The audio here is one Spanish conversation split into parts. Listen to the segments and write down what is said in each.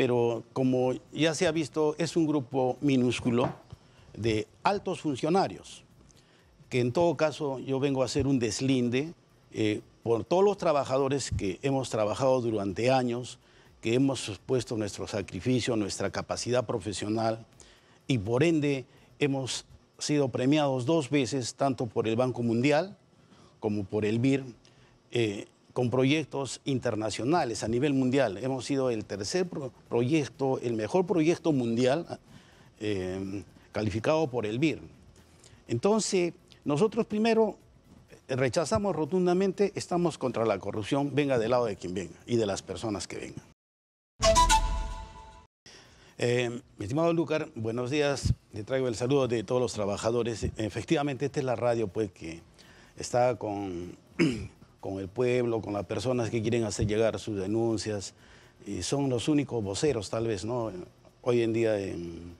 pero como ya se ha visto, es un grupo minúsculo de altos funcionarios, que en todo caso yo vengo a hacer un deslinde eh, por todos los trabajadores que hemos trabajado durante años, que hemos puesto nuestro sacrificio, nuestra capacidad profesional y por ende hemos sido premiados dos veces, tanto por el Banco Mundial como por el BIR. Eh, con proyectos internacionales a nivel mundial. Hemos sido el tercer proyecto, el mejor proyecto mundial eh, calificado por el BIR. Entonces, nosotros primero eh, rechazamos rotundamente, estamos contra la corrupción, venga del lado de quien venga y de las personas que vengan. Eh, mi estimado Lucar, buenos días. Le traigo el saludo de todos los trabajadores. Efectivamente, esta es la radio pues, que está con con el pueblo, con las personas que quieren hacer llegar sus denuncias. Y son los únicos voceros, tal vez, ¿no? hoy en día en,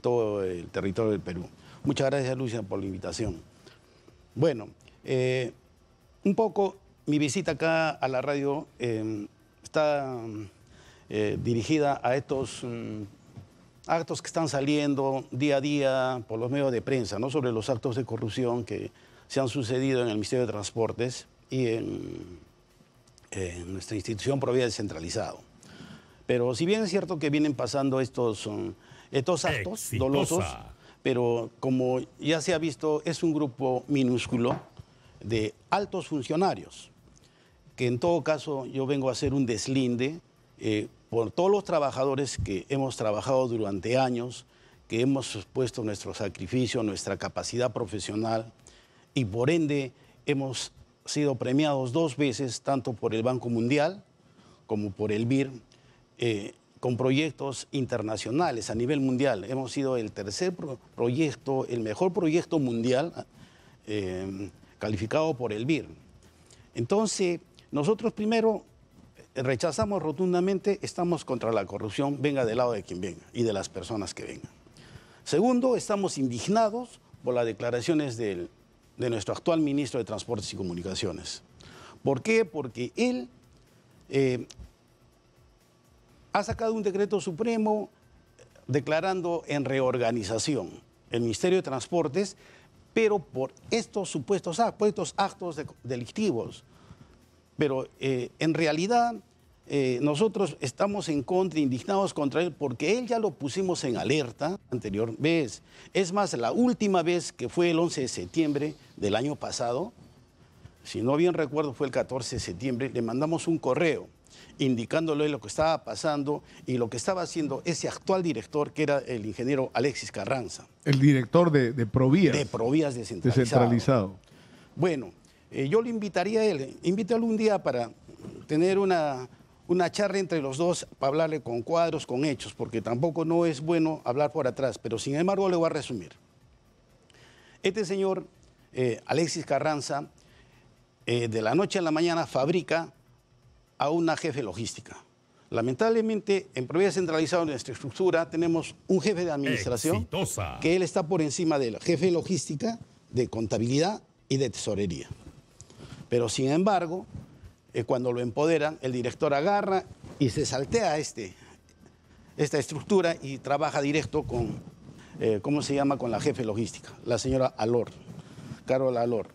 todo el territorio del Perú. Muchas gracias, Lucia, por la invitación. Bueno, eh, un poco mi visita acá a la radio em, está eh, dirigida a estos mm, actos que están saliendo día a día por los medios de prensa, ¿no? sobre los actos de corrupción que se han sucedido en el Ministerio de Transportes y en, nuestra institución provee descentralizado. Pero si bien es cierto que vienen pasando estos, um, estos actos dolosos, pero como ya se ha visto, es un grupo minúsculo de altos funcionarios, que en todo caso yo vengo a hacer un deslinde eh, por todos los trabajadores que hemos trabajado durante años, que hemos puesto nuestro sacrificio, nuestra capacidad profesional y por ende hemos sido premiados dos veces, tanto por el Banco Mundial como por el BIR, eh, con proyectos internacionales a nivel mundial. Hemos sido el tercer proyecto, el mejor proyecto mundial eh, calificado por el BIR. Entonces, nosotros primero eh, rechazamos rotundamente, estamos contra la corrupción, venga del lado de quien venga y de las personas que vengan. Segundo, estamos indignados por las declaraciones del de nuestro actual ministro de Transportes y Comunicaciones. ¿Por qué? Porque él eh, ha sacado un decreto supremo declarando en reorganización el Ministerio de Transportes, pero por estos supuestos actos, actos delictivos. Pero eh, en realidad eh, nosotros estamos en contra, indignados contra él, porque él ya lo pusimos en alerta anterior vez. Es más, la última vez que fue el 11 de septiembre del año pasado, si no bien recuerdo fue el 14 de septiembre, le mandamos un correo indicándole lo que estaba pasando y lo que estaba haciendo ese actual director, que era el ingeniero Alexis Carranza. El director de, Provías. De Provías descentralizado. Bueno, eh, yo le invitaría a él, invítalo un día para tener una una charla entre los dos para hablarle con cuadros, con hechos, porque tampoco no es bueno hablar por atrás, pero sin embargo le voy a resumir. Este señor, eh, Alexis Carranza, eh, de la noche a la mañana fabrica a una jefe logística. Lamentablemente, en Provincia Centralizada, en nuestra estructura, tenemos un jefe de administración que él está por encima del jefe logística, de contabilidad y de tesorería. Pero sin embargo, eh, cuando lo empoderan, el director agarra y se saltea este, esta estructura y trabaja directo con, eh, ¿cómo se llama?, con la jefe logística, la señora Alor, Carol Alor.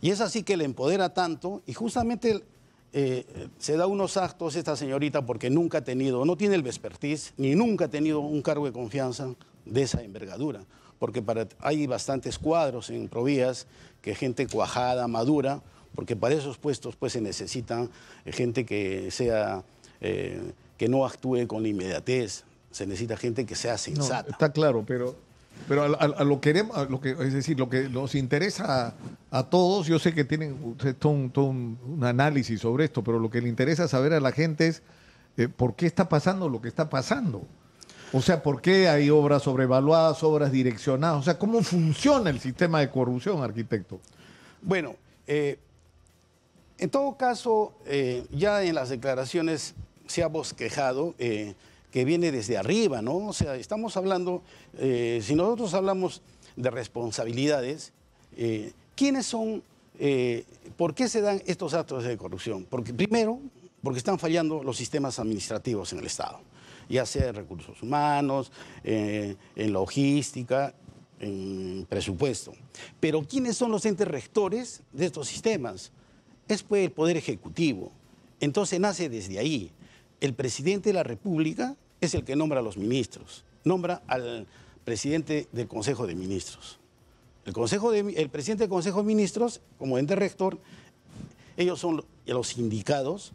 Y es así que le empodera tanto y justamente eh, se da unos actos esta señorita porque nunca ha tenido, no tiene el vespertiz, ni nunca ha tenido un cargo de confianza de esa envergadura, porque para, hay bastantes cuadros en provías que gente cuajada, madura, porque para esos puestos pues se necesita eh, gente que sea, eh, que no actúe con inmediatez, se necesita gente que sea sensata. está claro, pero pero a, lo queremos, lo que es decir, lo que nos interesa a, todos, yo sé que tienen todo, un, análisis sobre esto, pero lo que le interesa saber a la gente es eh, por qué está pasando lo que está pasando. O sea, por qué hay obras sobrevaluadas, obras direccionadas. O sea, cómo funciona el sistema de corrupción, arquitecto. Bueno, eh, en todo caso, eh, ya en las declaraciones se ha bosquejado eh, que viene desde arriba, ¿no? O sea, estamos hablando, eh, si nosotros hablamos de responsabilidades, ¿quiénes son, por qué se dan estos actos de corrupción? Porque primero, porque están fallando los sistemas administrativos en el Estado, ya sea en recursos humanos, en logística, en presupuesto. Pero ¿quiénes son los entes rectores de estos sistemas? es pues el Poder Ejecutivo. Entonces nace desde ahí. El presidente de la República es el que nombra a los ministros, nombra al presidente del Consejo de Ministros. El, Consejo de, el presidente del Consejo de Ministros, como ente rector, ellos son los indicados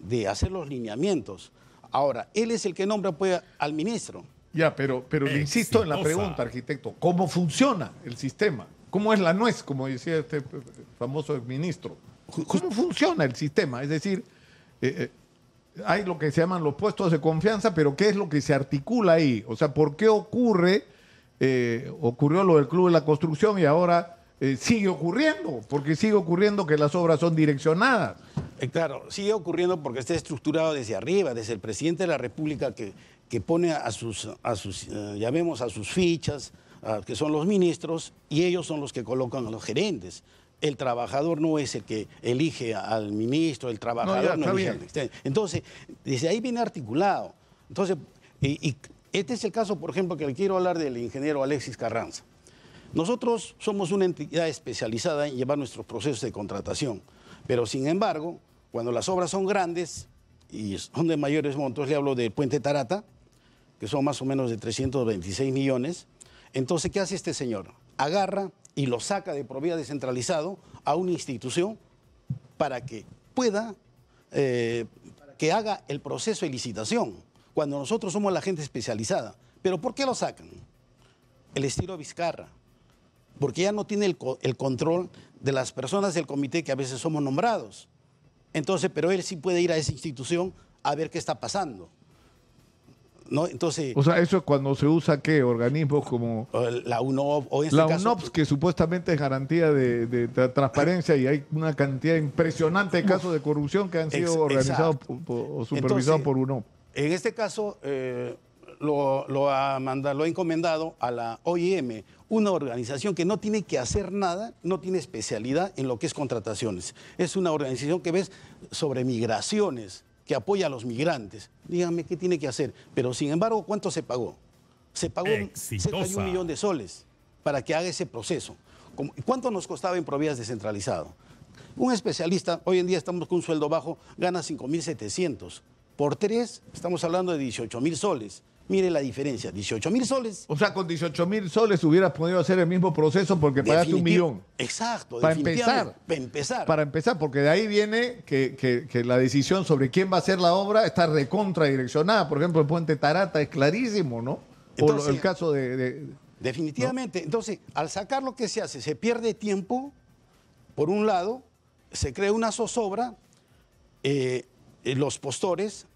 de hacer los lineamientos. Ahora, él es el que nombra pues, al ministro. Ya, pero, pero le insisto en la pregunta, arquitecto, ¿cómo funciona el sistema? ¿Cómo es la nuez, como decía este eh, famoso ministro? cómo funciona el sistema. Es decir, eh, eh, hay lo que se llaman los puestos de confianza, pero ¿qué es lo que se articula ahí? O sea, ¿por qué ocurre, eh, ocurrió lo del Club de la Construcción y ahora sigue ocurriendo? Porque sigue ocurriendo que las obras son direccionadas. Claro, sigue ocurriendo porque está estructurado desde arriba, desde el presidente de la República que, pone a sus, a llamemos a sus fichas, que son los ministros, y ellos son los que colocan a los gerentes el trabajador no es el que elige al ministro, el trabajador no, elige al Entonces, desde ahí viene articulado. Entonces, este es el caso, por ejemplo, que le quiero hablar del ingeniero Alexis Carranza. Nosotros somos una entidad especializada en llevar nuestros procesos de contratación, pero sin embargo, cuando las obras son grandes y son de mayores montos, le hablo del puente Tarata, que son más o menos de 326 millones, entonces, ¿qué hace este señor? Agarra y lo saca de proveer descentralizado a una institución para que pueda, eh, que haga el proceso de licitación, cuando nosotros somos la gente especializada. Pero ¿por qué lo sacan? El estilo Vizcarra, porque ya no tiene el, el control de las personas del comité que a veces somos nombrados. Entonces, pero él sí puede ir a esa institución a ver qué está pasando. ¿no? Entonces, o sea, eso es cuando se usa qué? Organismos como la UNOP este la que supuestamente es garantía de, transparencia y hay una cantidad impresionante de casos de corrupción que han sido organizados o supervisados por UNOP. En este caso, eh, lo, ha lo ha encomendado a la OIM, una organización que no tiene que hacer nada, no tiene especialidad en lo que es contrataciones. Es una organización que ves sobre migraciones, que apoya a los migrantes. Díganme qué tiene que hacer. Pero sin embargo, ¿cuánto se pagó? Se pagó un millón de soles para que haga ese proceso. ¿Cuánto nos costaba en Provías descentralizado? Un especialista, hoy en día estamos con un sueldo bajo, gana 5.700. Por tres, estamos hablando de 18.000 soles. Mire la diferencia, 18 mil soles. O sea, con 18 mil soles hubieras podido hacer el mismo proceso porque pagaste un millón. Exacto, para empezar. Para empezar. Para empezar, porque de ahí viene que, la decisión sobre quién va a hacer la obra está recontradireccionada. Por ejemplo, el puente Tarata es clarísimo, ¿no? o el caso de... definitivamente. Entonces, al sacar lo que se hace, se pierde tiempo, por un lado, se crea una zozobra, eh, eh, los postores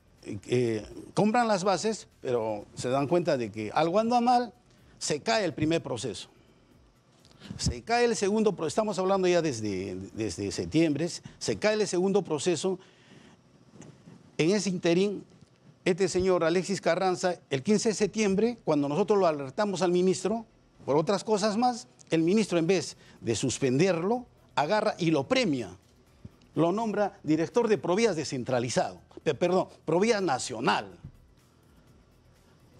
eh, compran las bases, pero se dan cuenta de que algo anda mal, se cae el primer proceso. Se cae el segundo, estamos hablando ya desde, desde septiembre, se cae el segundo proceso. En ese interín, este señor Alexis Carranza, el 15 de septiembre, cuando nosotros lo alertamos al ministro, por otras cosas más, el ministro en vez de suspenderlo, agarra y lo premia lo nombra director de Provías descentralizado, perdón, Provías Nacional.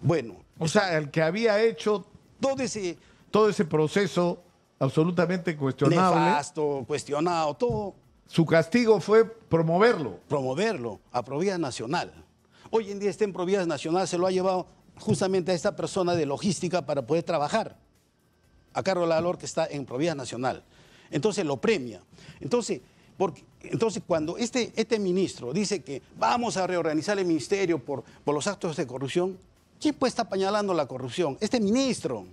Bueno. O sea, el que había hecho todo ese, todo ese proceso absolutamente cuestionable. Nefasto, cuestionado, todo. Su castigo fue promoverlo. Promoverlo a Provías Nacional. Hoy en día está en Provías Nacional, se lo ha llevado justamente a esta persona de logística para poder trabajar, a Carlos Lalor, que está en Provías Nacional. Entonces lo premia. Entonces, entonces, cuando este, este ministro dice que vamos a reorganizar el ministerio por, por los actos de corrupción, ¿quién puede estar apañalando la corrupción? Este ministro.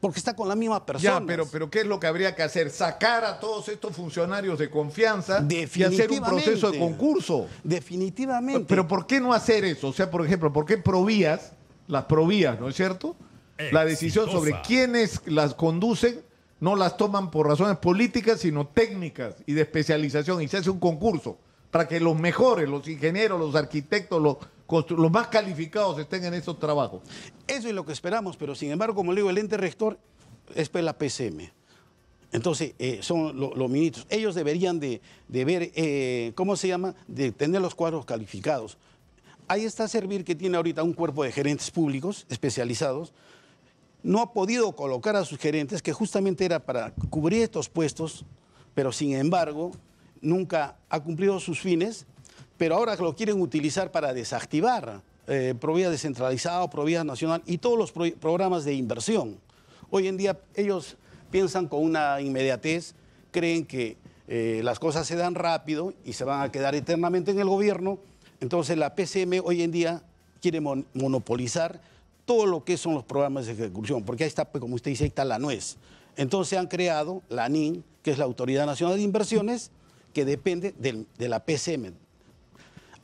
Porque está con la misma persona. Ya, pero, pero ¿qué es lo que habría que hacer? Sacar a todos estos funcionarios de confianza y hacer un proceso de concurso. Definitivamente. Pero ¿por qué no hacer eso? O sea, por ejemplo, ¿por qué provías, las provías, ¿no es cierto? Eh, la decisión sobre quiénes las conducen no las toman por razones políticas, sino técnicas y de especialización. Y se hace un concurso para que los mejores, los ingenieros, los arquitectos, los, más calificados estén en esos trabajos. Eso es lo que esperamos, pero sin embargo, como le digo, el ente rector es la PCM. Entonces, eh, son los ministros. Ellos deberían de, ver, eh, ¿cómo se llama?, de tener los cuadros calificados. Ahí está Servir, que tiene ahorita un cuerpo de gerentes públicos especializados, no ha podido colocar a sus gerentes, que justamente era para cubrir estos puestos, pero sin embargo nunca ha cumplido sus fines, pero ahora lo quieren utilizar para desactivar eh, Provida descentralizada nacional y todos los programas de inversión. Hoy en día ellos piensan con una inmediatez, creen que eh, las cosas se dan rápido y se van a quedar eternamente en el gobierno, entonces la PCM hoy en día quiere monopolizar todo lo que son los programas de ejecución, porque ahí está, pues, como usted dice, ahí está la nuez. Entonces han creado la NIN, que es la Autoridad Nacional de Inversiones, que depende de la PCM.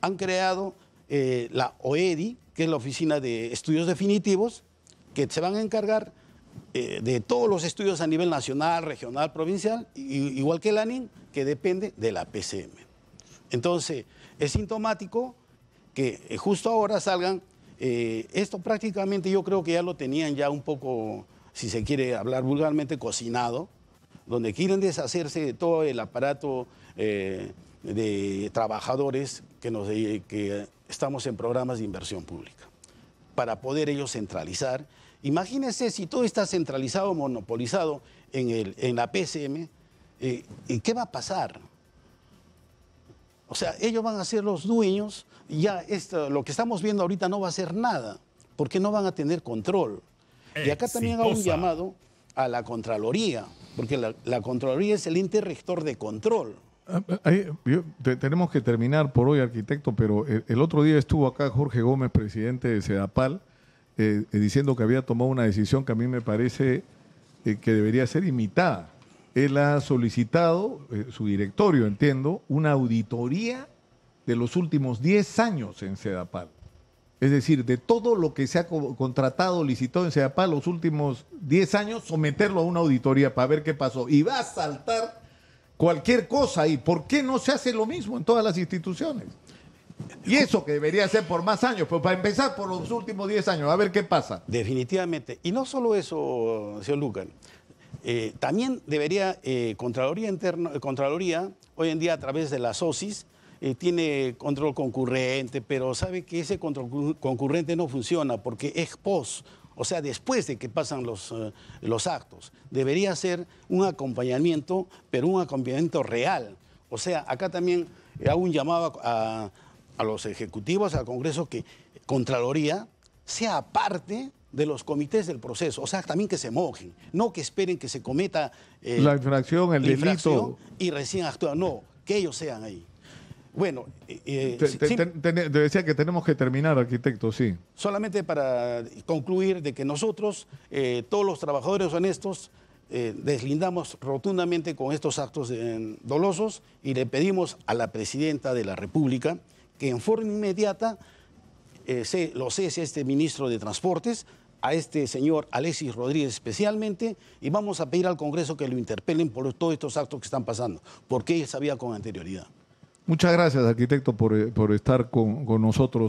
Han creado eh, la OEDI, que es la Oficina de Estudios Definitivos, que se van a encargar eh, de todos los estudios a nivel nacional, regional, provincial, igual que la NIN, que depende de la PCM. Entonces, es sintomático que eh, justo ahora salgan eh, esto prácticamente yo creo que ya lo tenían ya un poco, si se quiere hablar vulgarmente, cocinado, donde quieren deshacerse de todo el aparato eh, de trabajadores que, nos, eh, que estamos en programas de inversión pública, para poder ellos centralizar. Imagínense si todo está centralizado, monopolizado en, el, en la PSM, ¿qué va a pasar? O sea, ellos van a ser los dueños, y ya esto, lo que estamos viendo ahorita no va a ser nada, porque no van a tener control. Y acá también hago un llamado a la Contraloría, porque la, Contraloría es el ente rector de control. Ah, ah, tenemos que terminar por hoy, arquitecto, pero el, otro día estuvo acá Jorge Gómez, presidente de Sedapal, eh, eh, diciendo que había tomado una decisión que a mí me parece eh, que debería ser imitada él ha solicitado, eh, su directorio entiendo, una auditoría de los últimos 10 años en Sedapal. Es decir, de todo lo que se ha contratado, licitado en CEDAPAL los últimos 10 años, someterlo a una auditoría para ver qué pasó. Y va a saltar cualquier cosa ahí. ¿Por qué no se hace lo mismo en todas las instituciones? Y eso que debería ser por más años, pues para empezar por los últimos 10 años, a ver qué pasa. Definitivamente. Y no solo eso, señor Lucas. Eh, también debería eh, Contraloría, Interno, eh, Contraloría, hoy en día a través de la SOSIS, tiene control concurrente, pero sabe que ese control concurrente no funciona porque es post, o sea, después de que pasan los, los actos. Debería ser un acompañamiento, pero un acompañamiento real. O sea, acá también hago un llamado a, a los ejecutivos, al Congreso, que Contraloría sea parte de los comités del proceso, o sea, también que se mojen, no que esperen que se cometa eh, la infracción, el delito. Y recién actúan, no, que ellos sean ahí. Bueno, eh, eh, te, decía que tenemos que terminar, arquitecto, sí. Solamente para concluir de que nosotros, todos los trabajadores honestos, deslindamos rotundamente con estos actos dolosos y le pedimos a la presidenta de la República que en forma inmediata se, lo cese este ministro de Transportes a este señor Alexis Rodríguez especialmente y vamos a pedir al Congreso que lo interpelen por todos estos actos que están pasando, porque él sabía con anterioridad. Muchas gracias, arquitecto, por, eh, estar con, con nosotros.